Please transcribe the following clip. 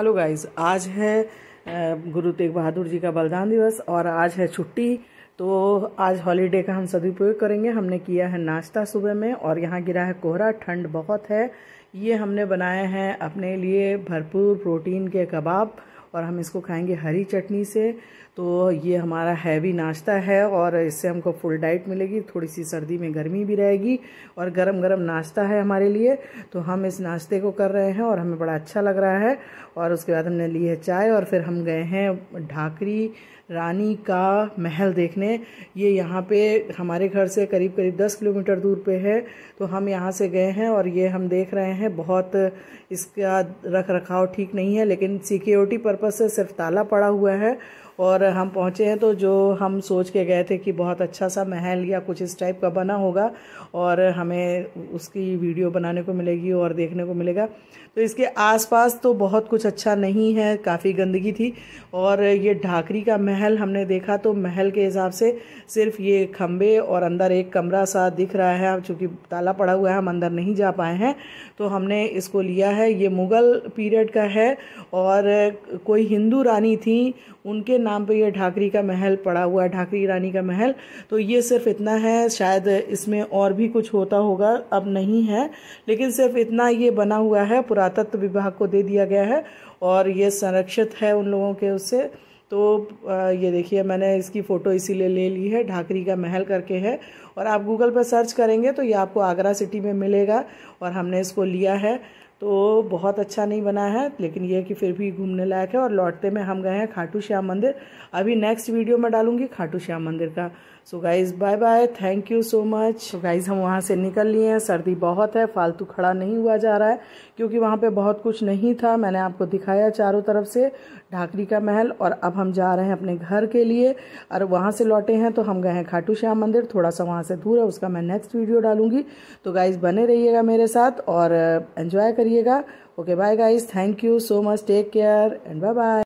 hello guys आज है गुरु तेग बहादुर जी का बलिदान दिवस और आज है छुट्टी तो आज हॉलीडे का हम सदुपयोग करेंगे हमने किया है नाश्ता सुबह में और यहाँ गिरा है कोहरा ठंड बहुत है ये हमने बनाए हैं अपने लिए भरपूर प्रोटीन के कबाब और हम इसको खाएंगे हरी चटनी से तो ये हमारा हैवी नाश्ता है और इससे हमको फुल डाइट मिलेगी थोड़ी सी सर्दी में गर्मी भी रहेगी और गरम गरम नाश्ता है हमारे लिए तो हम इस नाश्ते को कर रहे हैं और हमें बड़ा अच्छा लग रहा है और उसके बाद हमने ली है चाय और फिर हम गए हैं ढाकरी रानी का महल देखने ये यहाँ पे हमारे घर से करीब करीब दस किलोमीटर दूर पे है तो हम यहाँ से गए हैं और ये हम देख रहे हैं बहुत इसका रख रखाव ठीक नहीं है लेकिन सिक्योरिटी पर पर्पज से सिर्फ ताला पड़ा हुआ है और हम पहुँचे हैं तो जो हम सोच के गए थे कि बहुत अच्छा सा महल या कुछ इस टाइप का बना होगा और हमें उसकी वीडियो बनाने को मिलेगी और देखने को मिलेगा तो इसके आसपास तो बहुत कुछ अच्छा नहीं है काफ़ी गंदगी थी और ये ढाकरी का महल हमने देखा तो महल के हिसाब से सिर्फ ये खम्बे और अंदर एक कमरा सा दिख रहा है चूँकि ताला पड़ा हुआ है हम अंदर नहीं जा पाए हैं तो हमने इसको लिया है ये मुग़ल पीरियड का है और कोई हिंदू रानी थी उनके नाम नाम पे ये ढाकरी का महल पड़ा हुआ है ढाकरी रानी का महल तो ये सिर्फ इतना है शायद इसमें और भी कुछ होता होगा अब नहीं है लेकिन सिर्फ इतना ये बना हुआ है पुरातत्व विभाग को दे दिया गया है और ये संरक्षित है उन लोगों के उससे तो ये देखिए मैंने इसकी फ़ोटो इसीलिए ले ली है ढाकरी का महल करके है और आप गूगल पर सर्च करेंगे तो ये आपको आगरा सिटी में मिलेगा और हमने इसको लिया है तो बहुत अच्छा नहीं बना है लेकिन यह कि फिर भी घूमने लायक है और लौटते में हम गए हैं खाटू श्याम मंदिर अभी नेक्स्ट वीडियो में डालूंगी खाटू श्याम मंदिर का so guys bye bye thank you so much so guys हम वहाँ से निकल लिए हैं सर्दी बहुत है फालतू खड़ा नहीं हुआ जा रहा है क्योंकि वहाँ पे बहुत कुछ नहीं था मैंने आपको दिखाया चारों तरफ से ढाकरी का महल और अब हम जा रहे हैं अपने घर के लिए और वहाँ से लौटे हैं तो हम गए हैं खाटू श्याम मंदिर थोड़ा सा वहाँ से दूर है उसका मैं नेक्स्ट वीडियो डालूंगी तो गाइज़ बने रहिएगा मेरे साथ और एन्जॉय करिए करिएगा okay bye guys thank you so much take care and bye bye